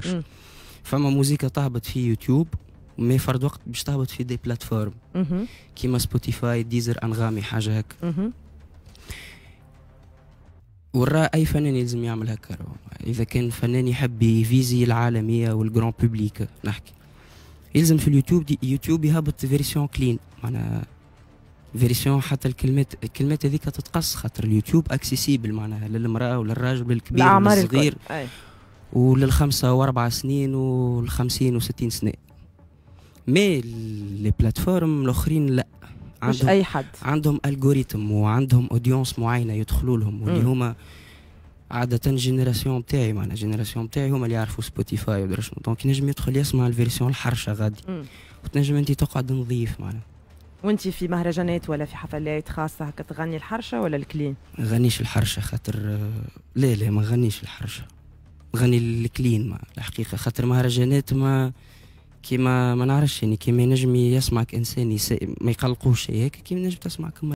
برشا فما موزيكا تهبط في يوتيوب مي فرد وقت باش تهبط في دي بلاتفورم كيما سبوتيفاي ديزر انغامي حاجه هكا ورا اي فنان يلزم يعمل هكا اذا كان فنان يحب يفيزي العالميه والجران بوبليك نحكي يلزم في اليوتيوب دي يوتيوب يهبط فيرسيون كلين معناها فيرسيون حتى الكلمات الكلمات هذيك تتقص خاطر اليوتيوب اكسيسيبل معناها للمراه وللراجل للكبير للصغير وللخمسة وأربع سنين ولخمسين وستين سنة مي لي بلاتفورم الآخرين لأ عندهم مش اي حد عندهم الجوريتم وعندهم اودينس معينه يدخلوا لهم واللي هما عادة جينيراسيون تاعي معناها جينيراسيون تاعي هما اللي يعرفوا سبوتيفاي ودرا شنو دونك ينجم يدخل يسمع الفيرسيون الحرشه غادي وتنجم انت تقعد نظيف معناها وانت في مهرجانات ولا في حفلات خاصه هكا تغني الحرشه ولا الكلين؟ غنيش الحرشه خاطر آه، لا لا ما غنيش الحرشه غني الكلين ما الحقيقه خاطر مهرجانات ما كيما ما نعرفش يعني كيما ينجم يسمعك انسان ما يقلقوش هيك كيما ينجم تسمعك